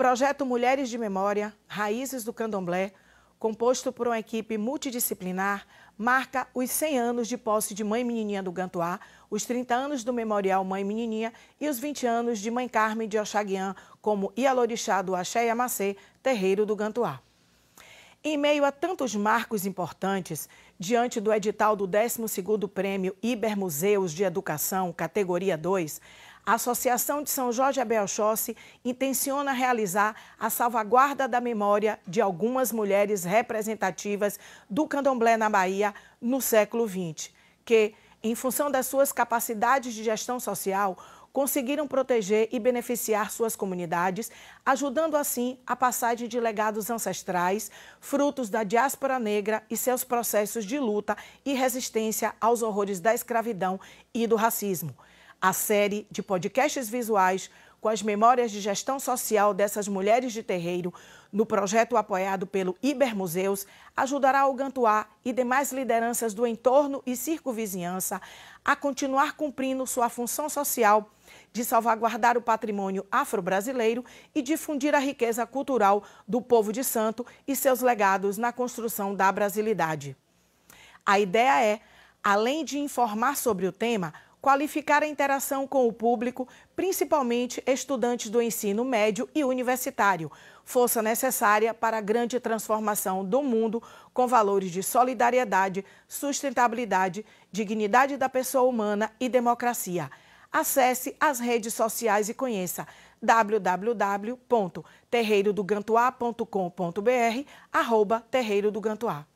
projeto Mulheres de Memória, Raízes do Candomblé, composto por uma equipe multidisciplinar, marca os 100 anos de posse de Mãe Menininha do Gantuá, os 30 anos do Memorial Mãe Menininha e os 20 anos de Mãe Carmen de Oxaguian como Ialorixá do Axé Yamacê, terreiro do Gantuá. Em meio a tantos marcos importantes, diante do edital do 12º Prêmio Ibermuseus de Educação, categoria 2, a Associação de São Jorge Abel Chossi intenciona realizar a salvaguarda da memória de algumas mulheres representativas do candomblé na Bahia no século XX, que, em função das suas capacidades de gestão social, conseguiram proteger e beneficiar suas comunidades, ajudando assim a passagem de legados ancestrais, frutos da diáspora negra e seus processos de luta e resistência aos horrores da escravidão e do racismo a série de podcasts visuais com as memórias de gestão social dessas mulheres de terreiro, no projeto apoiado pelo Ibermuseus, ajudará o Gantuá e demais lideranças do entorno e circunvizinhança a continuar cumprindo sua função social de salvaguardar o patrimônio afro-brasileiro e difundir a riqueza cultural do povo de santo e seus legados na construção da brasilidade. A ideia é, além de informar sobre o tema, qualificar a interação com o público, principalmente estudantes do ensino médio e universitário, força necessária para a grande transformação do mundo com valores de solidariedade, sustentabilidade, dignidade da pessoa humana e democracia. Acesse as redes sociais e conheça www.terreirodogantuá.com.br, arroba Terreiro do Gantuá.